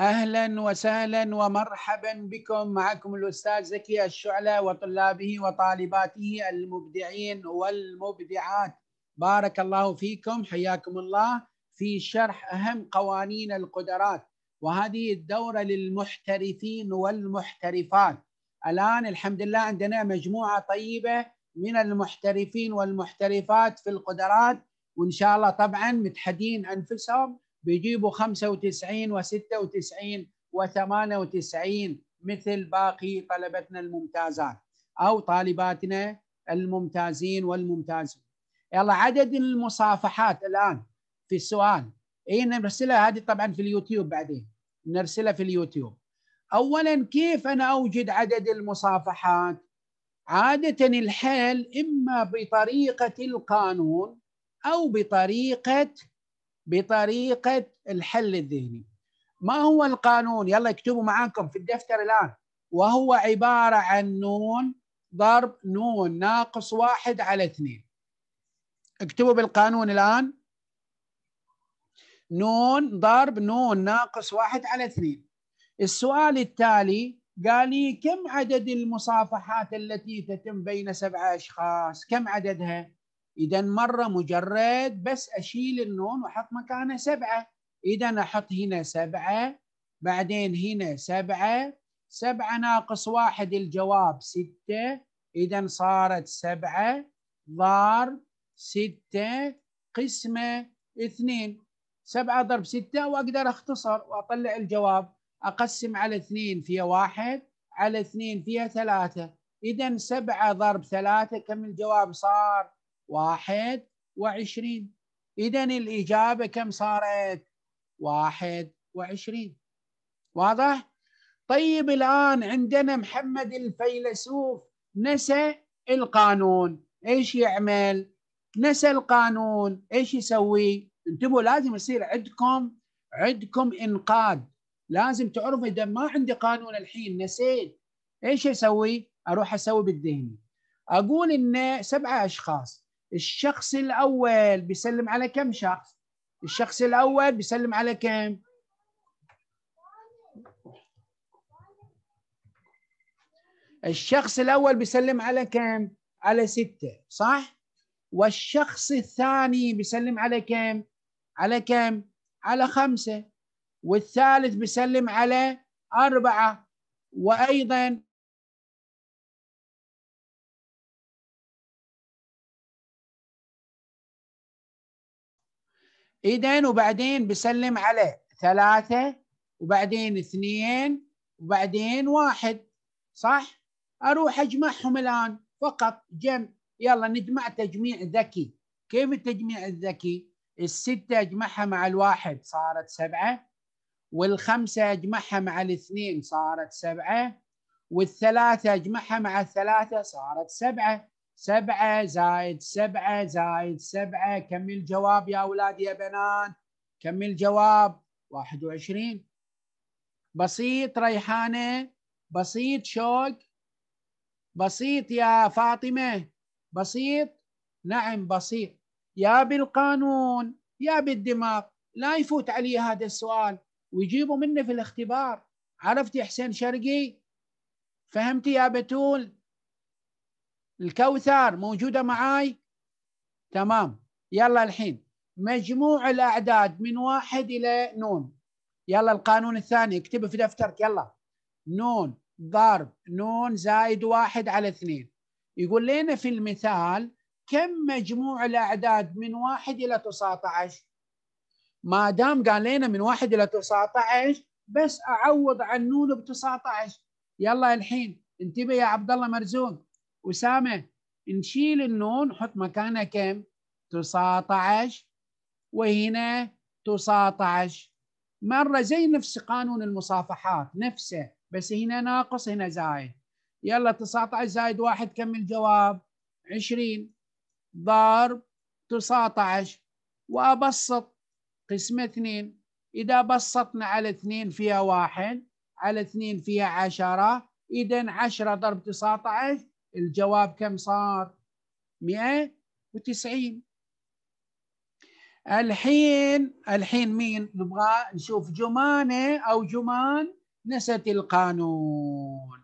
اهلا وسهلا ومرحبا بكم معكم الاستاذ زكي الشعلة وطلابه وطالباته المبدعين والمبدعات بارك الله فيكم حياكم الله في شرح اهم قوانين القدرات وهذه الدوره للمحترفين والمحترفات الان الحمد لله عندنا مجموعه طيبه من المحترفين والمحترفات في القدرات وان شاء الله طبعا متحدين انفسهم بيجيبوا 95 و96 و98 مثل باقي طلبتنا الممتازات او طالباتنا الممتازين والممتازين يلا عدد المصافحات الان في السؤال اي نرسلها هذه طبعا في اليوتيوب بعدين نرسلها في اليوتيوب اولا كيف انا اوجد عدد المصافحات عاده الحل اما بطريقه القانون او بطريقه بطريقه الحل الذهني ما هو القانون يلا اكتبوا معاكم في الدفتر الان وهو عباره عن نون ضرب نون ناقص واحد على اثنين اكتبوا بالقانون الان نون ضرب نون ناقص واحد على اثنين السؤال التالي قال لي كم عدد المصافحات التي تتم بين سبعة أشخاص كم عددها إذا مرة مجرد بس أشيل النون وأحط مكانه سبعة إذا أحط هنا سبعة بعدين هنا سبعة سبعة ناقص واحد الجواب ستة إذا صارت سبعة ضرب ستة قسمة اثنين سبعة ضرب ستة وأقدر أختصر وأطلع الجواب أقسم على اثنين فيها واحد على اثنين فيها ثلاثة إذا سبعة ضرب ثلاثة كم الجواب صار واحد وعشرين إذا الإجابة كم صارت واحد وعشرين واضح طيب الآن عندنا محمد الفيلسوف نسى القانون إيش يعمل نسى القانون إيش يسوي انتبهوا لازم يصير عندكم عندكم انقاذ لازم تعرفوا اذا ما عندي قانون الحين نسيت ايش اسوي؟ اروح اسوي بالذهن اقول ان سبعه اشخاص الشخص الاول بيسلم على كم شخص الشخص الاول بيسلم على كم الشخص الاول بيسلم على كم على ستة صح والشخص الثاني بيسلم على كم على كم على خمسة والثالث بيسلم على أربعة وأيضا إذا وبعدين بسلم على ثلاثة وبعدين اثنين وبعدين واحد صح؟ أروح أجمعهم الآن فقط جمع يلا نجمع تجميع ذكي كيف التجميع الذكي؟ الستة أجمعها مع الواحد صارت سبعة والخمسة أجمعها مع الاثنين صارت سبعة والثلاثة أجمعها مع الثلاثة صارت سبعة سبعة زائد سبعة زائد سبعة كم الجواب يا أولاد يا بنات كم الجواب 21 بسيط ريحانة بسيط شوق بسيط يا فاطمة بسيط نعم بسيط يا بالقانون يا بالدماغ لا يفوت علي هذا السؤال ويجيبوا منه في الاختبار عرفتي حسين شرقي فهمتي يا بتول الكوثر موجودة معاي تمام يلا الحين مجموع الأعداد من واحد إلى نون يلا القانون الثاني اكتبه في دفترك يلا نون ضرب نون زائد واحد على اثنين يقول لنا في المثال كم مجموع الأعداد من واحد إلى 19 ما دام قال لنا من واحد إلى 19 بس أعوض عن نون ب 19 يلا الحين انتبه يا عبد الله مرزوق أسامة نشيل النون حط مكانها كم؟ تساطعش وهنا تساطعش مرة زي نفس قانون المصافحات نفسه بس هنا ناقص هنا زايد يلا تساطعش زايد واحد كم الجواب؟ عشرين ضرب تساطعش وأبسط قسم اثنين إذا بسطنا على اثنين فيها واحد على اثنين فيها عشرة إذا عشرة ضرب تساطعش الجواب كم صار 190 الحين الحين مين نبغى نشوف جمانة أو جمان نست القانون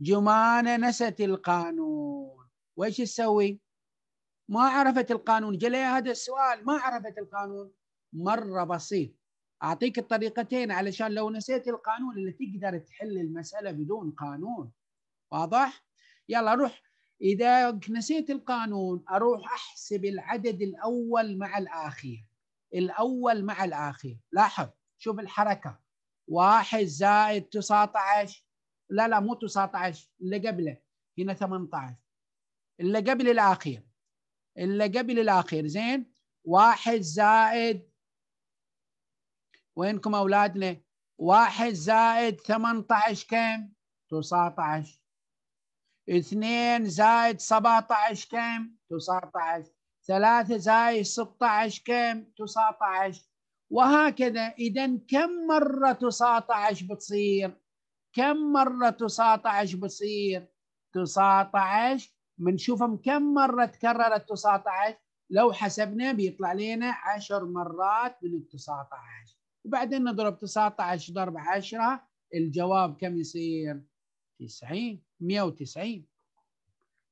جمانة نست القانون وإيش تسوي ما عرفت القانون جلي هذا السؤال ما عرفت القانون مرة بسيط أعطيك الطريقتين علشان لو نسيت القانون اللي تقدر تحل المسألة بدون قانون واضح يلا روح إذا نسيت القانون أروح أحسب العدد الأول مع الأخير الأول مع الأخير لاحظ شوف الحركة واحد زائد 19 لا لا مو 19 اللي قبله هنا 18 اللي قبل الأخير اللي قبل الأخير زين واحد زائد وينكم أولادنا واحد زائد 18 كم 19 2 زائد 17 كم 19 3 زائد 16 كم 19 وهكذا إذا كم مرة 19 بتصير كم مرة 19 بتصير 19 بنشوفهم كم مرة تكررت 19 لو حسبنا بيطلع لنا 10 مرات من 19 وبعدين نضرب 19 ضرب 10 الجواب كم يصير 90 190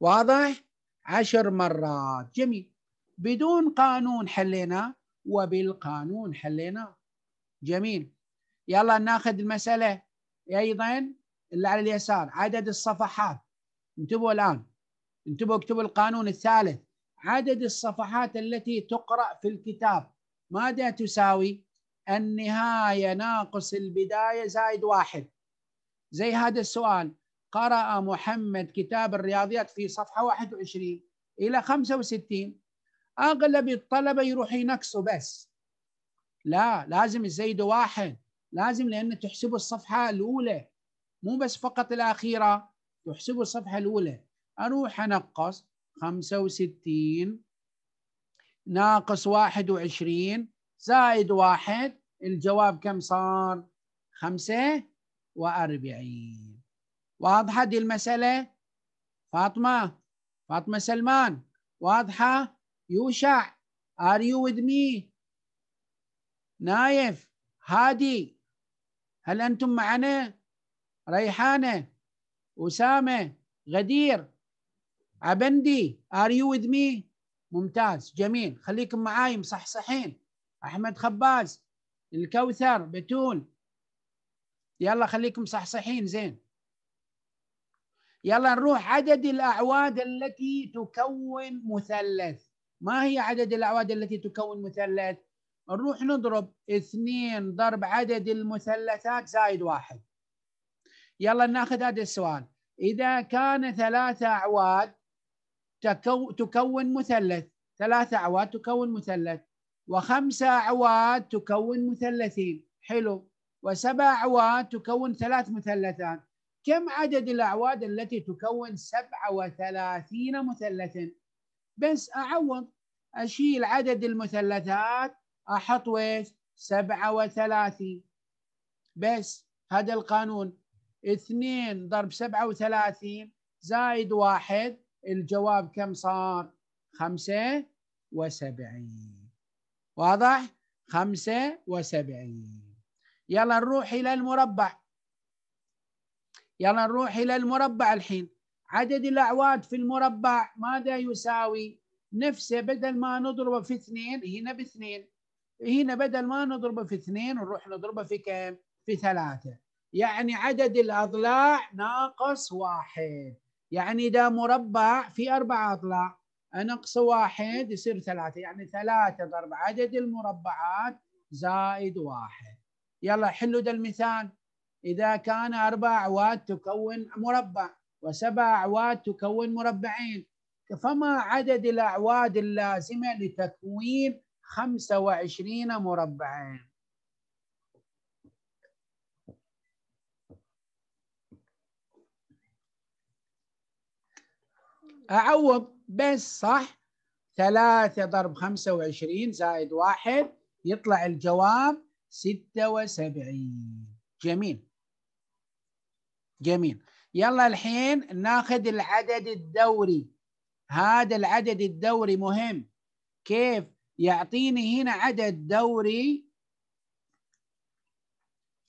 واضح؟ عشر مرات جميل بدون قانون حليناه وبالقانون حليناه جميل يلا ناخذ المسألة أيضا اللي على اليسار عدد الصفحات انتبهوا الآن انتبهوا اكتبوا القانون الثالث عدد الصفحات التي تقرأ في الكتاب ماذا تساوي؟ النهاية ناقص البداية زائد واحد زي هذا السؤال قرأ محمد كتاب الرياضيات في صفحة 21 إلى 65 أغلب الطلبة يروح ينقصوا بس لا لازم يزيدوا واحد لازم لأن تحسبوا الصفحة الأولى مو بس فقط الأخيرة تحسبوا الصفحة الأولى أروح أنقص 65 ناقص 21 زائد واحد الجواب كم صار؟ 45 واضحة دي المسألة فاطمة فاطمة سلمان واضحة يوشع ار يو وذ مي نايف هادي هل أنتم معنا ريحانة أسامة غدير عبندي ار يو وذ مي ممتاز جميل خليكم معاي مصحصحين أحمد خباز الكوثر بتول يلا خليكم صحصحين زين يلا نروح عدد الأعواد التي تكون مثلث ما هي عدد الأعواد التي تكون مثلث؟ نروح نضرب اثنين ضرب عدد المثلثات زائد واحد يلا ناخذ هذا السؤال إذا كان ثلاثة أعواد تكون مثلث ثلاثة أعواد تكون مثلث وخمسة أعواد تكون مثلثين حلو وسبع أعواد تكون ثلاث مثلثات كم عدد الأعواد التي تكون 37 مثلثا بس أعوض أشيل عدد المثلثات أحط ويش 37 بس هذا القانون 2 ضرب 37 زائد واحد الجواب كم صار 75 واضح 75 يلا نروح إلى المربع يلا نروح إلى المربع الحين عدد الأعواد في المربع ماذا يساوي نفسه بدل ما نضربه في اثنين هنا باثنين هنا بدل ما نضربه في اثنين نروح نضربه في كم في ثلاثة يعني عدد الأضلاع ناقص واحد يعني إذا مربع في أربع أضلاع ناقص واحد يصير ثلاثة يعني ثلاثة ضرب عدد المربعات زائد واحد يلا حلوا ده المثال إذا كان أربع أعواد تكون مربع وسبع أعواد تكون مربعين فما عدد الأعواد اللازمة لتكوين 25 مربعين أعوض بس صح ثلاثة ضرب خمسة وعشرين زائد واحد يطلع الجواب ستة وسبعين جميل جميل يلا الحين ناخذ العدد الدوري هذا العدد الدوري مهم كيف يعطيني هنا عدد دوري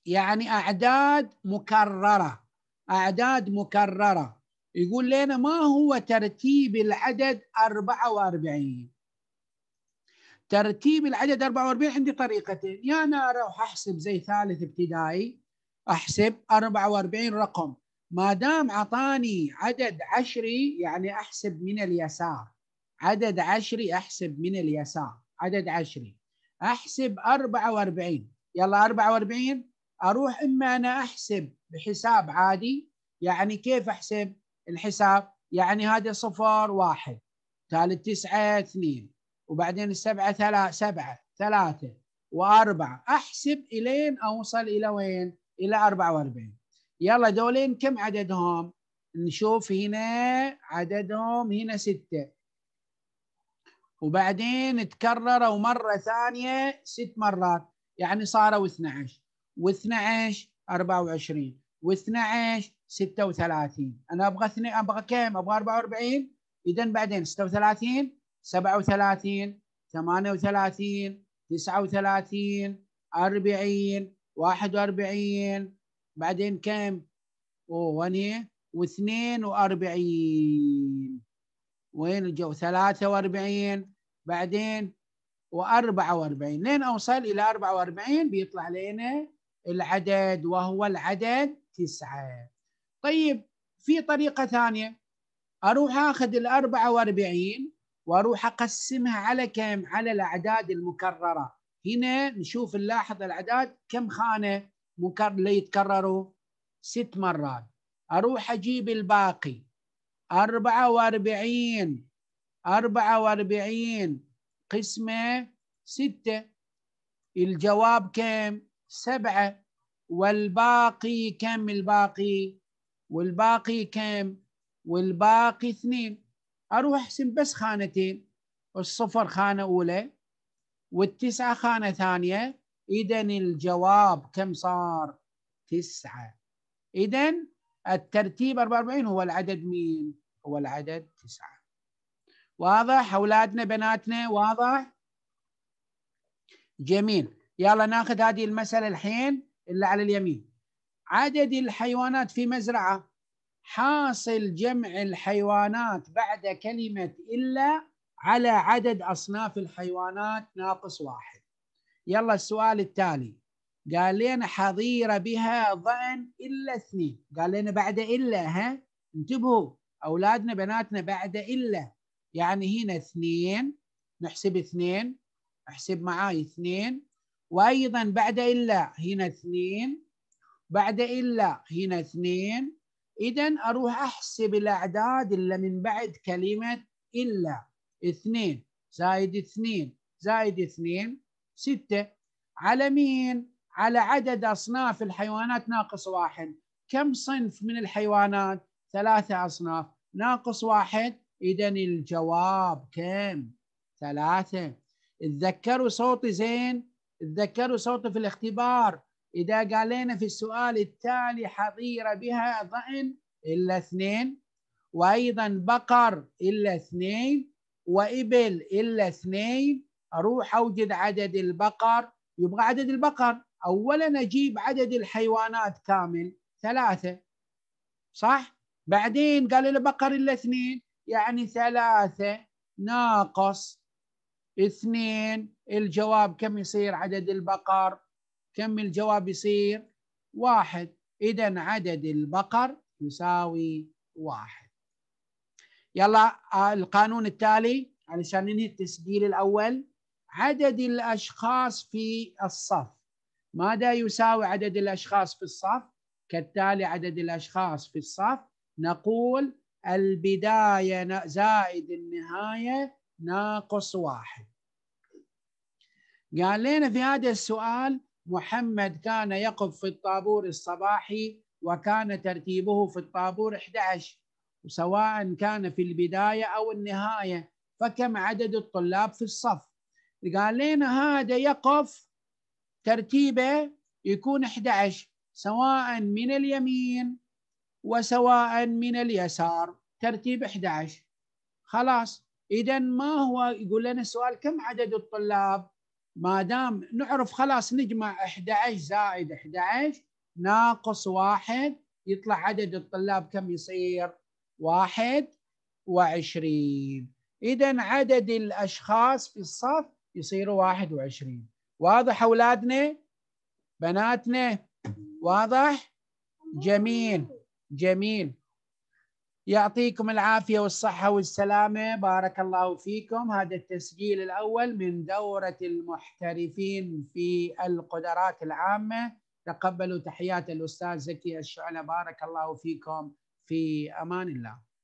يعني أعداد مكررة أعداد مكررة يقول لنا ما هو ترتيب العدد 44 ترتيب العدد 44 عندي طريقتين يا يعني أنا أروح أحسب زي ثالث ابتدائي احسب 44 رقم ما دام اعطاني عدد عشري يعني احسب من اليسار عدد عشري احسب من اليسار عدد عشري احسب 44 يلا 44 اروح اما انا احسب بحساب عادي يعني كيف احسب الحساب يعني هذا صفر واحد ثالث تسعة اثنين وبعدين السبعة ثلاثة سبعة ثلاثة وأربعة أحسب إلين أوصل إلى وين الى 44 يلا دولين كم عددهم نشوف هنا عددهم هنا ستة وبعدين تكرروا مرة ثانية ست مرات يعني صاروا 12 و12 24 و12 36 أنا أبغى اثنين أبغى كم؟ أبغى 44 إذا بعدين 36 37 38 39 40 41 بعدين كم؟ اوه وين هي؟ و42 وين الجو؟ 43 بعدين و44 لين اوصل الى 44 بيطلع لنا العدد وهو العدد تسعة طيب في طريقة ثانية أروح أخذ الأربعة وأربعين وأروح أقسمها على كم على الأعداد المكررة هنا نشوف نلاحظ الاعداد كم خانه مكر اللي يتكرروا ست مرات اروح اجيب الباقي 44 44 قسمه 6 الجواب كم؟ سبعة والباقي كم الباقي؟ والباقي كم؟ والباقي اثنين أروح أحسب بس خانتين الصفر خانة أولى والتسعة خانة ثانية إذا الجواب كم صار تسعة إذا الترتيب 44 هو العدد مين هو العدد تسعة واضح أولادنا بناتنا واضح جميل يلا ناخذ هذه المسألة الحين اللي على اليمين عدد الحيوانات في مزرعة حاصل جمع الحيوانات بعد كلمة إلا على عدد أصناف الحيوانات ناقص واحد يلا السؤال التالي قال لنا حظيرة بها ظأن إلا اثنين قال لنا بعد إلا ها انتبهوا أولادنا بناتنا بعد إلا يعني هنا اثنين نحسب اثنين احسب معاي اثنين وأيضا بعد إلا هنا اثنين بعد إلا هنا اثنين إذا أروح أحسب الأعداد اللي من بعد كلمة إلا 2 زائد 2 زائد 2 6 على مين؟ على عدد أصناف الحيوانات ناقص واحد كم صنف من الحيوانات؟ ثلاثة أصناف ناقص واحد إذا الجواب كم؟ ثلاثة اتذكروا صوتي زين اتذكروا صوتي في الاختبار إذا قال لنا في السؤال التالي حظيرة بها ضأن إلا اثنين وأيضا بقر إلا اثنين وإبل إلا اثنين أروح أوجد عدد البقر يبغى عدد البقر أولا أجيب عدد الحيوانات كامل ثلاثة صح؟ بعدين قال البقر إلا اثنين يعني ثلاثة ناقص اثنين الجواب كم يصير عدد البقر كم الجواب يصير واحد إذا عدد البقر يساوي واحد يلا آه، القانون التالي علشان ننهي التسجيل الأول عدد الأشخاص في الصف ماذا يساوي عدد الأشخاص في الصف؟ كالتالي عدد الأشخاص في الصف نقول البداية زائد النهاية ناقص واحد قال لنا في هذا السؤال محمد كان يقف في الطابور الصباحي وكان ترتيبه في الطابور 11 سواء كان في البداية أو النهاية فكم عدد الطلاب في الصف قال لنا هذا يقف ترتيبه يكون 11 سواء من اليمين وسواء من اليسار ترتيب 11 خلاص اذا ما هو يقول لنا السؤال كم عدد الطلاب ما دام نعرف خلاص نجمع 11 زائد 11 ناقص واحد يطلع عدد الطلاب كم يصير واحد وعشرين إذا عدد الأشخاص في الصف يصيروا واحد وعشرين واضح أولادنا بناتنا واضح جميل جميل يعطيكم العافية والصحة والسلامة بارك الله فيكم هذا التسجيل الأول من دورة المحترفين في القدرات العامة تقبلوا تحيات الأستاذ زكي الشعلة بارك الله فيكم في امان الله